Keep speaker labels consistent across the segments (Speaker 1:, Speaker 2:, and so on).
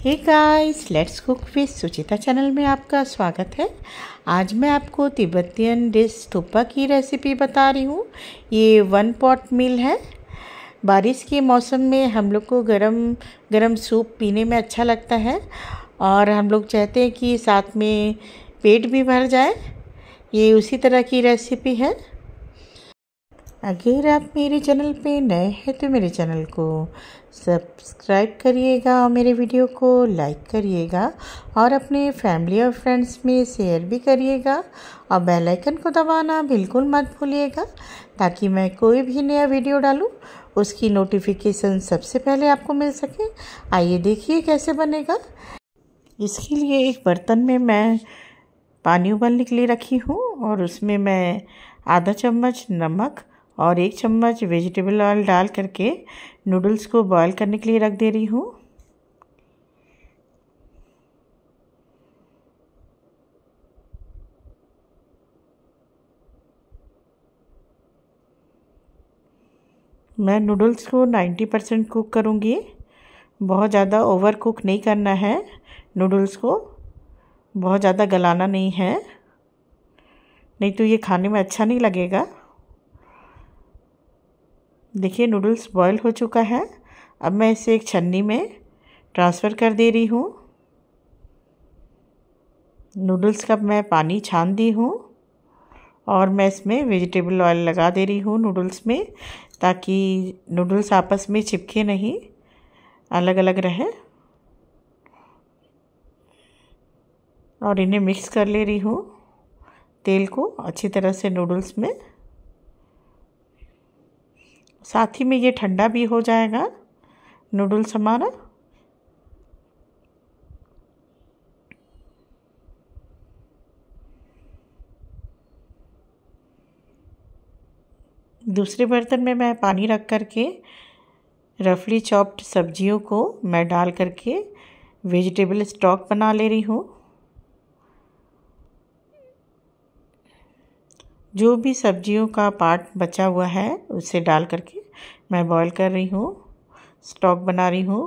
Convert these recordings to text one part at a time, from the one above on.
Speaker 1: hey guys let's cook with Suchita channel में आपका स्वागत है आज मैं आपको तिब्बतियन डिश थुप्पा की रेसिपी बता रही हूँ ये वन पॉट मील है बारिश के मौसम में हम लोग को गरम गरम सूप पीने में अच्छा लगता है और हम लोग चाहते हैं कि साथ में पेट भी भर जाए ये उसी तरह की रेसिपी है अगर आप मेरे चैनल पे नए हैं तो मेरे चैनल को सब्सक्राइब करिएगा और मेरे वीडियो को लाइक करिएगा और अपने फैमिली और फ्रेंड्स में शेयर भी करिएगा और बेल आइकन को दबाना बिल्कुल मत भूलिएगा ताकि मैं कोई भी नया वीडियो डालूं उसकी नोटिफिकेशन सबसे पहले आपको मिल सके आइए देखिए कैसे बनेगा इसके लिए एक बर्तन में मैं पानी उबालने के लिए रखी हूँ और उसमें मैं आधा चम्मच नमक और एक चम्मच वेजिटेबल ऑयल डाल करके नूडल्स को बॉयल करने के लिए रख दे रही हूँ मैं नूडल्स को 90 परसेंट कुक करूँगी बहुत ज़्यादा ओवर कुक नहीं करना है नूडल्स को बहुत ज़्यादा गलाना नहीं है नहीं तो ये खाने में अच्छा नहीं लगेगा देखिए नूडल्स बॉयल हो चुका है अब मैं इसे एक छन्नी में ट्रांसफ़र कर दे रही हूँ नूडल्स का मैं पानी छान दी हूँ और मैं इसमें वेजिटेबल ऑयल लगा दे रही हूँ नूडल्स में ताकि नूडल्स आपस में चिपके नहीं अलग अलग रहे और इन्हें मिक्स कर ले रही हूँ तेल को अच्छी तरह से नूडल्स में साथ ही में ये ठंडा भी हो जाएगा नूडल्स हमारा दूसरे बर्तन में मैं पानी रख कर के रफली चॉप्ड सब्जियों को मैं डाल करके वेजिटेबल स्टॉक बना ले रही हूँ जो भी सब्जियों का पार्ट बचा हुआ है उसे डाल करके मैं बॉईल कर रही हूँ स्टॉक बना रही हूँ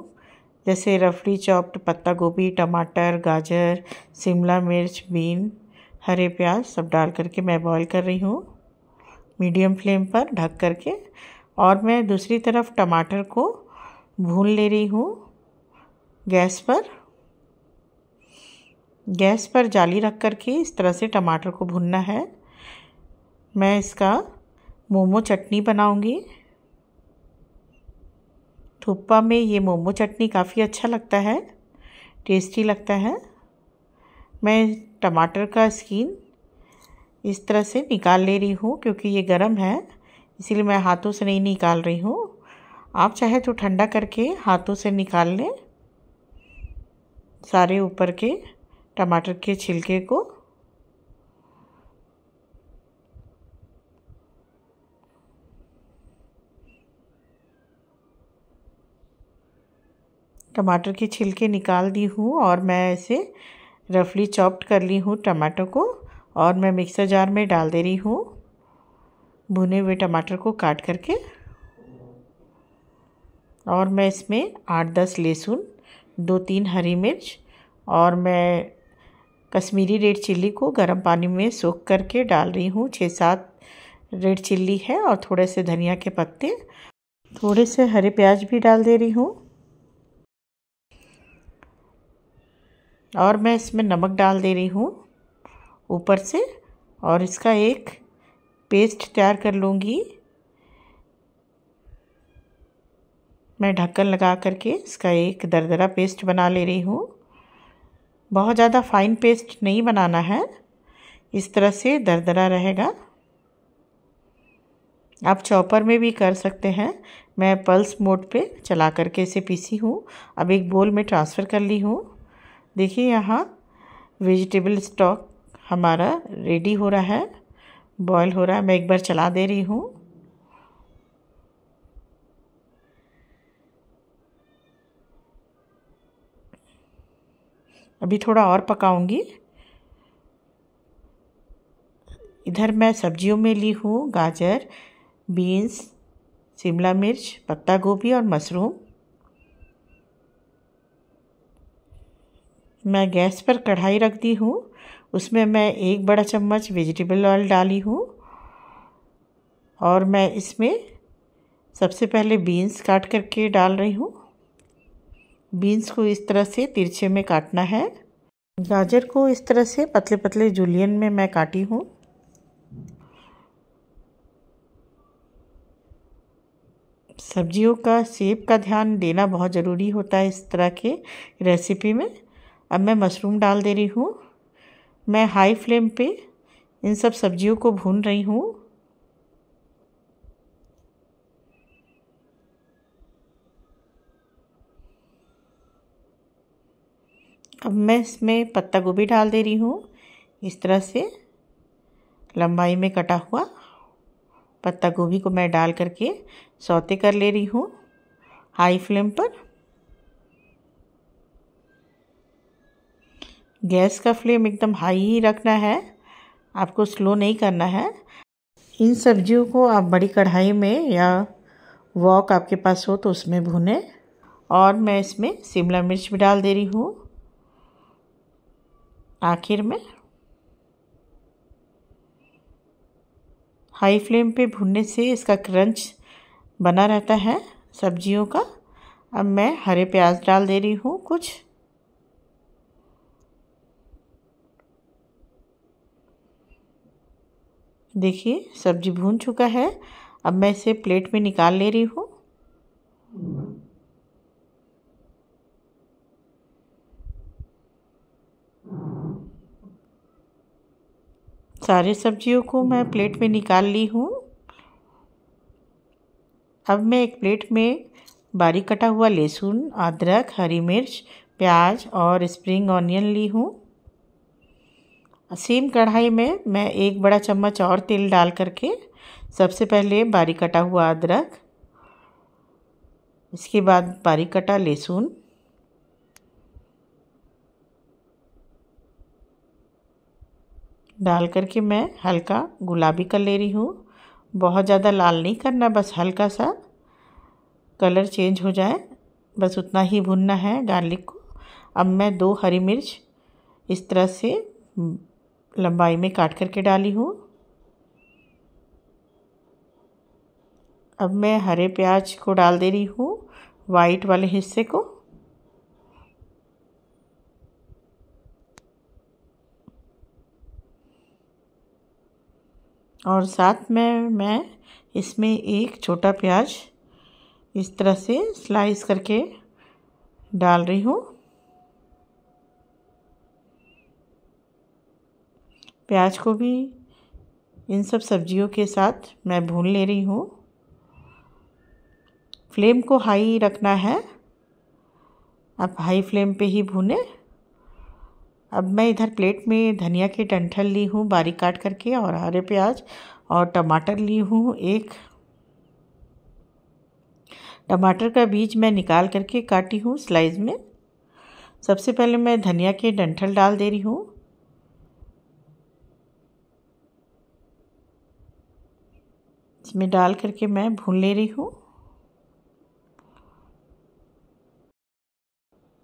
Speaker 1: जैसे रफड़ी चॉप्ड पत्ता गोभी टमाटर गाजर शिमला मिर्च बीन हरे प्याज सब डाल करके मैं बॉईल कर रही हूँ मीडियम फ्लेम पर ढक करके और मैं दूसरी तरफ टमाटर को भून ले रही हूँ गैस पर गैस पर जाली रख करके इस तरह से टमाटर को भुनना है मैं इसका मोमो चटनी बनाऊंगी थुप्पा में ये मोमो चटनी काफ़ी अच्छा लगता है टेस्टी लगता है मैं टमाटर का स्किन इस तरह से निकाल ले रही हूँ क्योंकि ये गर्म है इसीलिए मैं हाथों से नहीं निकाल रही हूँ आप चाहे तो ठंडा करके हाथों से निकाल लें सारे ऊपर के टमाटर के छिलके को टमाटर के छिलके निकाल दी हूँ और मैं इसे रफली चॉप्ड कर ली हूँ टमाटो को और मैं मिक्सर जार में डाल दे रही हूँ भुने हुए टमाटर को काट करके और मैं इसमें आठ दस लहसुन दो तीन हरी मिर्च और मैं कश्मीरी रेड चिल्ली को गर्म पानी में सोख करके डाल रही हूँ छः सात रेड चिल्ली है और थोड़े से धनिया के पत्ते थोड़े से हरे प्याज भी डाल दे रही हूँ और मैं इसमें नमक डाल दे रही हूँ ऊपर से और इसका एक पेस्ट तैयार कर लूँगी मैं ढक्कन लगा करके इसका एक दरदरा पेस्ट बना ले रही हूँ बहुत ज़्यादा फाइन पेस्ट नहीं बनाना है इस तरह से दरदरा रहेगा आप चॉपर में भी कर सकते हैं मैं पल्स मोड पे चला करके इसे पीसी हूँ अब एक बोल में ट्रांसफ़र कर ली हूँ देखिए यहाँ वेजिटेबल स्टॉक हमारा रेडी हो रहा है बॉयल हो रहा है मैं एक बार चला दे रही हूँ अभी थोड़ा और पकाऊंगी इधर मैं सब्जियों में ली हूँ गाजर बीन्स शिमला मिर्च पत्ता गोभी और मशरूम मैं गैस पर कढ़ाई रख दी हूँ उसमें मैं एक बड़ा चम्मच वेजिटेबल ऑयल डाली हूँ और मैं इसमें सबसे पहले बीन्स काट करके डाल रही हूँ बीन्स को इस तरह से तिरछे में काटना है गाजर को इस तरह से पतले पतले जुलियन में मैं काटी हूँ सब्जियों का सेब का ध्यान देना बहुत ज़रूरी होता है इस तरह के रेसिपी में अब मैं मशरूम डाल दे रही हूँ मैं हाई फ्लेम पे इन सब सब्जियों को भून रही हूँ अब मैं इसमें पत्ता गोभी डाल दे रही हूँ इस तरह से लंबाई में कटा हुआ पत्ता गोभी को मैं डाल करके सौते कर ले रही हूँ हाई फ्लेम पर गैस का फ्लेम एकदम हाई ही रखना है आपको स्लो नहीं करना है इन सब्जियों को आप बड़ी कढ़ाई में या वॉक आपके पास हो तो उसमें भुने और मैं इसमें शिमला मिर्च भी डाल दे रही हूँ आखिर में हाई फ्लेम पे भुनने से इसका क्रंच बना रहता है सब्जियों का अब मैं हरे प्याज डाल दे रही हूँ कुछ देखिए सब्जी भून चुका है अब मैं इसे प्लेट में निकाल ले रही हूँ सारे सब्जियों को मैं प्लेट में निकाल ली हूँ अब मैं एक प्लेट में बारीक कटा हुआ लहसुन अदरक हरी मिर्च प्याज और स्प्रिंग ऑनियन ली हूँ सेम कढ़ाई में मैं एक बड़ा चम्मच और तेल डाल करके सबसे पहले बारीक कटा हुआ अदरक इसके बाद बारीक कटा लहसुन डाल करके मैं हल्का गुलाबी कर ले रही हूँ बहुत ज़्यादा लाल नहीं करना बस हल्का सा कलर चेंज हो जाए बस उतना ही भुनना है गार्लिक को अब मैं दो हरी मिर्च इस तरह से लंबाई में काट करके डाली हूँ अब मैं हरे प्याज को डाल दे रही हूँ वाइट वाले हिस्से को और साथ में मैं इसमें एक छोटा प्याज इस तरह से स्लाइस करके डाल रही हूँ प्याज को भी इन सब सब्जियों के साथ मैं भून ले रही हूँ फ्लेम को हाई रखना है आप हाई फ्लेम पे ही भूने अब मैं इधर प्लेट में धनिया के डंठल ली हूँ बारीक काट करके और हरे प्याज और टमाटर ली हूँ एक टमाटर का बीज मैं निकाल करके काटी हूँ स्लाइस में सबसे पहले मैं धनिया के डंठल डाल दे रही हूँ इसमें डाल करके मैं भून ले रही हूँ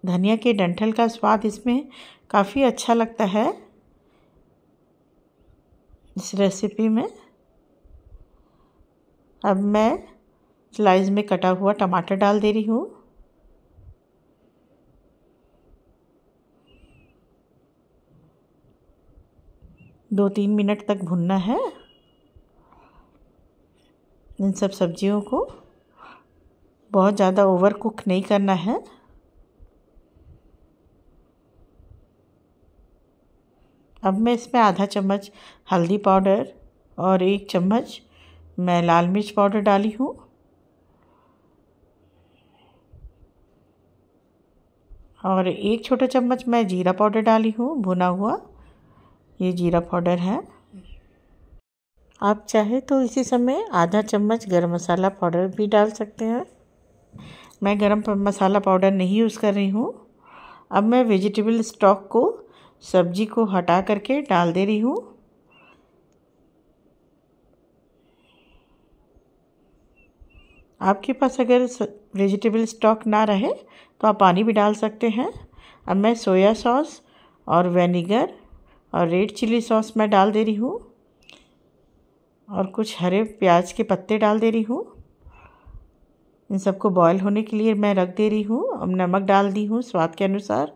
Speaker 1: धनिया के डंठल का स्वाद इसमें काफ़ी अच्छा लगता है इस रेसिपी में अब मैं स्लाइस में कटा हुआ टमाटर डाल दे रही हूँ दो तीन मिनट तक भुनना है इन सब सब्जियों को बहुत ज़्यादा ओवर कुक नहीं करना है अब मैं इसमें आधा चम्मच हल्दी पाउडर और एक चम्मच मैं लाल मिर्च पाउडर डाली हूँ और एक छोटा चम्मच मैं जीरा पाउडर डाली हूँ भुना हुआ ये जीरा पाउडर है आप चाहे तो इसी समय आधा चम्मच गरम मसाला पाउडर भी डाल सकते हैं मैं गरम मसाला पाउडर नहीं यूज़ कर रही हूँ अब मैं वेजिटेबल स्टॉक को सब्जी को हटा करके डाल दे रही हूँ आपके पास अगर वेजिटेबल स्टॉक ना रहे तो आप पानी भी डाल सकते हैं अब मैं सोया सॉस और वेनेगर और रेड चिल्ली सॉस मैं डाल दे रही हूँ और कुछ हरे प्याज के पत्ते डाल दे रही हूँ इन सबको बॉयल होने के लिए मैं रख दे रही हूँ अब नमक डाल दी हूँ स्वाद के अनुसार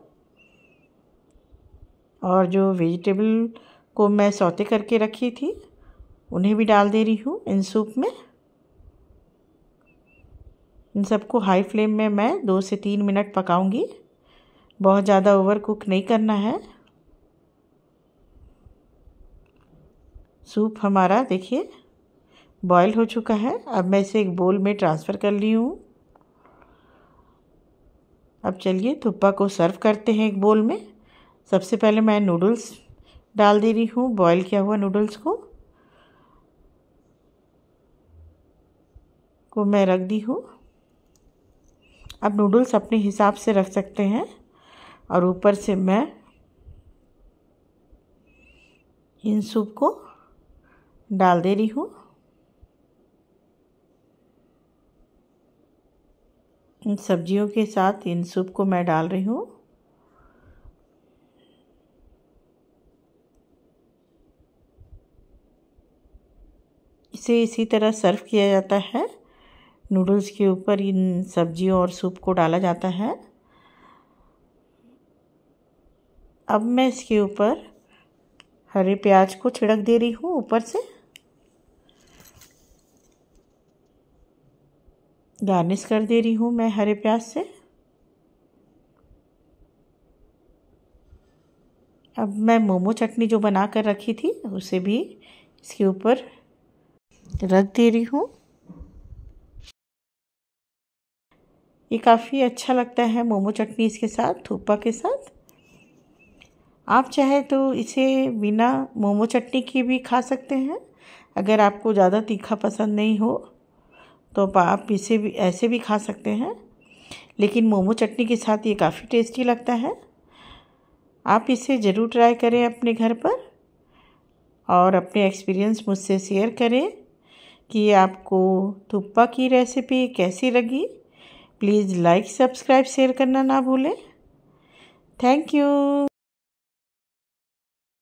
Speaker 1: और जो वेजिटेबल को मैं सौते करके रखी थी उन्हें भी डाल दे रही हूँ इन सूप में इन सबको हाई फ्लेम में मैं दो से तीन मिनट पकाऊंगी बहुत ज़्यादा ओवर कुक नहीं करना है सूप हमारा देखिए बॉयल हो चुका है अब मैं इसे एक बोल में ट्रांसफ़र कर ली हूँ अब चलिए थुप्पा को सर्व करते हैं एक बोल में सबसे पहले मैं नूडल्स डाल दे रही हूँ बॉयल किया हुआ नूडल्स को को मैं रख दी हूँ अब नूडल्स अपने हिसाब से रख सकते हैं और ऊपर से मैं इन सूप को डाल दे रही हूँ इन सब्जियों के साथ इन सूप को मैं डाल रही हूँ इसे इसी तरह सर्व किया जाता है नूडल्स के ऊपर इन सब्जियों और सूप को डाला जाता है अब मैं इसके ऊपर हरे प्याज को छिड़क दे रही हूँ ऊपर से गार्निश कर दे रही हूँ मैं हरे प्याज से अब मैं मोमो चटनी जो बना कर रखी थी उसे भी इसके ऊपर रख दे रही हूँ ये काफ़ी अच्छा लगता है मोमो चटनी इसके साथ थूपा के साथ आप चाहे तो इसे बिना मोमो चटनी के भी खा सकते हैं अगर आपको ज़्यादा तीखा पसंद नहीं हो तो आप इसे भी ऐसे भी खा सकते हैं लेकिन मोमो चटनी के साथ ये काफ़ी टेस्टी लगता है आप इसे ज़रूर ट्राई करें अपने घर पर और अपने एक्सपीरियंस मुझसे शेयर करें कि आपको थुप्पा की रेसिपी कैसी लगी प्लीज़ लाइक सब्सक्राइब शेयर करना ना भूलें थैंक यू